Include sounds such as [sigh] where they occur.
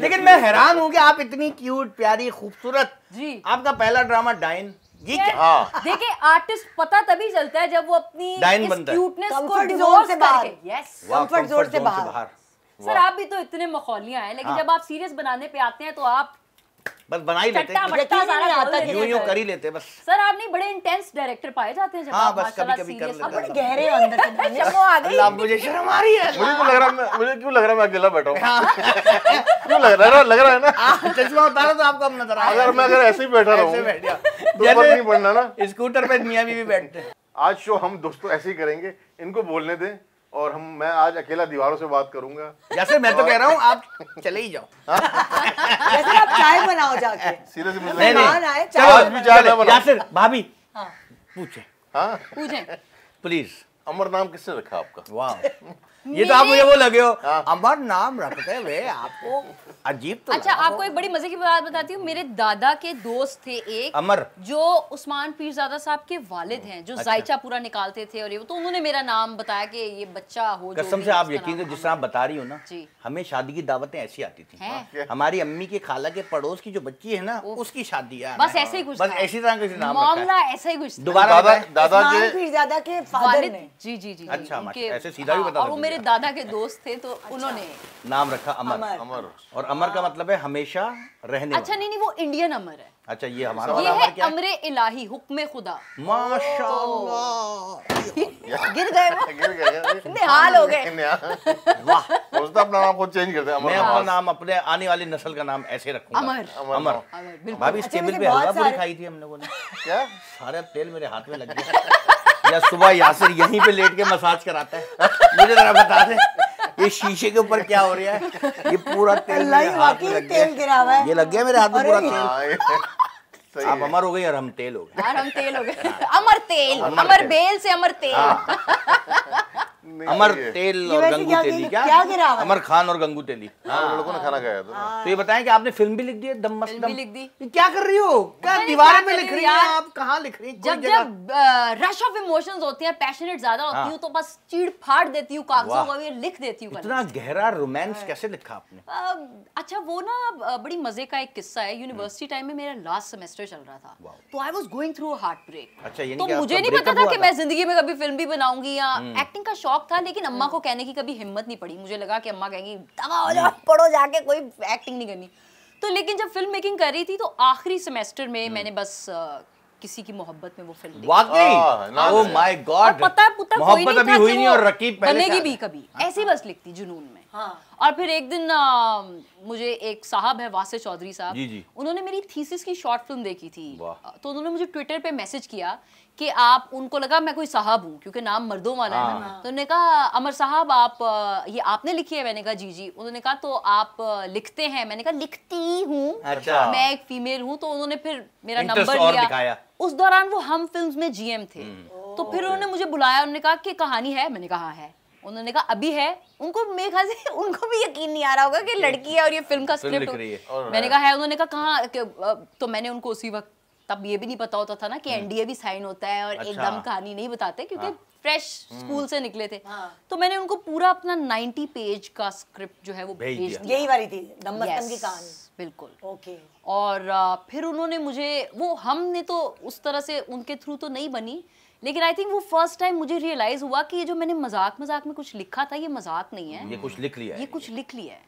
लेकिन मैं हैरान हूँ कि आप इतनी क्यूट प्यारी खूबसूरत जी आपका पहला ड्रामा डाइन देखिए आर्टिस्ट पता तभी चलता है जब वो अपनी क्यूटनेस को डिवोर्स से बाहर सर आप भी तो इतने मखौलिया हैं लेकिन हाँ। जब आप सीरियस बनाने पे आते हैं तो आप बस बना ही लेते यूं कर ही लेते बस सर आप नहीं बड़े इंटेंस डायरेक्टर पाए जाते हैं जब हाँ, बस कभी कभी कर लेते बड़े गहरे अंदर [laughs] आ गई मुझे शर्म आ रही है मुझे क्यों लग रहा है मुझे क्यों लग रहा है मैं अकेला बैठा हूं हाँ। क्यों लग रहा है लग रहा है ना हाँ, चश्मा उतारा तो आपको हम नजर आ अगर मैं अगर ऐसे ही बैठा रहूं ऐसे बैठ तो नहीं पड़ना ना स्कूटर पे मियां भी बैठते आज शो हम दोस्तों ऐसे ही करेंगे इनको बोलने दें और हम मैं आज अकेला दीवारों से बात करूंगा जैसे मैं तो कह रहा हूँ आप चले ही जाओ जैसे आप चाय बनाओ जाके सीरियसली भाभी हाँ। पूछे हाँ? पूछे प्लीज अमर नाम किसने रखा आपका वाह [laughs] ये तो आप मुझे वो लगे हो हाँ। अमर नाम रखते हुए आपको अजीब तो अच्छा आपको एक बड़ी मजे की बात बताती हूँ मेरे दादा के दोस्त थे एक अमर जो उस्मान पीरजादा साहब के वालिद हैं जो अच्छा। जायचा पूरा निकालते थे और ये तो उन्होंने मेरा नाम बताया कि ये बच्चा हो कसम से आप यकीन जिस तरह आप बता रही हो ना हमें शादी की दावतें ऐसी आती थी हमारी अम्मी के खाला के पड़ोस की जो बच्ची है ना उसकी शादी है बस ऐसे ही कुछ ऐसी तरह का मामला ऐसा ही कुछ दोबारा दादा के पीरजादा के फादर ने जी जी जी अच्छा ऐसे सीधा हाँ, भी बता और वो मेरे दादा के दोस्त थे तो अच्छा। उन्होंने नाम रखा अमर अमर और अमर का हाँ। मतलब है हमेशा रहने अच्छा नहीं नहीं वो इंडियन अमर है अच्छा ये हमारा ये है अमरे इलाही हुक्म खुदा माशाल्लाह [laughs] गिर गए वो [laughs] निहाल हो गए वाह सोचता अपना नाम को चेंज करते हैं मैं अपना नाम अपने आने वाली नस्ल का नाम ऐसे रखूंगा अमर अमर अमर भाभी इस अच्छा, टेबल पे हलवा पूरी खाई थी हम लोगों ने क्या सारा तेल मेरे हाथ में लग गया [laughs] या सुबह यासिर यहीं पे लेट के मसाज कराता है मुझे जरा बता दे ये शीशे के ऊपर क्या हो रहा है ये पूरा तेल वाकई तेल गिरा हुआ है ये लग गया मेरे हाथ में पूरा तेल आप अमर हो गए और हम तेल हो गए हाँ, हम तेल हो गए अमर तेल हाँ। अमर बेल से अमर तेल हाँ। अमर तेल और गंगू तेली क्या, क्या गिरा अमर खान और गंगू तेली हाँ लड़कों ने खाना खाया था हाँ। तो ये बताएं कि आपने फिल्म भी लिख दी है दम मस्त दम लिख दी क्या कर रही हो क्या दीवारें पे लिख रही है आप कहाँ लिख रही जब जब रश ऑफ इमोशंस होती हैं पैशनेट ज्यादा होती हाँ। हूँ तो बस चीड़ फाड़ देती हूँ कागजों को भी लिख देती हूँ इतना गहरा रोमांस हाँ। कैसे लिखा आपने अच्छा वो ना बड़ी मजे का एक किस्सा है यूनिवर्सिटी टाइम हम्म। में मेरा लास्ट सेमेस्टर चल रहा था तो I was going through heartbreak तो मुझे नहीं पता था कि मैं जिंदगी में कभी फिल्म भी बनाऊंगी या एक्टिंग हम्म। का शौक शौक था लेकिन अम्मा हम्म। को कहने की कभी हिम्मत नहीं पड़ी मुझे लगा कि अम्मा कहेंगी दवा हो जाओ हम्म। पढ़ो जाके कोई एक्टिंग नहीं करनी तो लेकिन जब फिल्म मेकिंग कर रही थी तो आखिरी सेमेस्टर में हम्म। मैंने बस किसी की मोहब्बत में वो फिल्म वाकई माय गॉड oh पता है पुता कोई नहीं था कि वो बनेगी भी कभी हाँ, ऐसे हाँ। बस लिखती जुनून में हाँ। और फिर एक दिन आ, मुझे एक साहब है वासे चौधरी साहब उन्होंने मेरी थीसिस की शॉर्ट फिल्म देखी थी तो उन्होंने मुझे ट्विटर पे मैसेज किया कि आप उनको लगा मैं कोई साहब हूँ क्योंकि नाम मर्दों वाला है हाँ। तो उन्होंने कहा अमर साहब आप ये आपने लिखी है मैंने कहा जी जी उन्होंने कहा तो आप लिखते हैं मैंने कहा लिखती हूँ अच्छा। मैं एक फीमेल हूँ तो उन्होंने फिर मेरा नंबर लिया उस दौरान वो हम फिल्म में जीएम थे हम्म। तो फिर उन्होंने मुझे बुलाया उन्होंने कहा कि कहानी है मैंने कहा हाँ, है उन्होंने कहा अभी है उनको मेरे खास से [laughs] उनको भी यकीन नहीं आ रहा होगा कि लड़की है और ये फिल्म का स्क्रिप्ट मैंने कहा है उन्होंने कहा तो मैंने उनको उसी वक्त तब ये भी नहीं पता होता था ना कि एनडीए हम्म। भी साइन होता है और अच्छा। एकदम कहानी नहीं बताते क्योंकि फ्रेश हाँ। हम्म। स्कूल से निकले थे हाँ। तो मैंने उनको पूरा अपना नाइनटी पेज का स्क्रिप्ट जो है वो भेज दिया यही वाली थी की कहानी बिल्कुल ओके और फिर उन्होंने मुझे वो हमने तो उस तरह से उनके थ्रू तो नहीं बनी लेकिन आई थिंक वो फर्स्ट टाइम मुझे रियलाइज हुआ कि ये जो मैंने मजाक मजाक में कुछ लिखा था ये मजाक नहीं है ये कुछ लिख लिया है ये कुछ लिख लिया है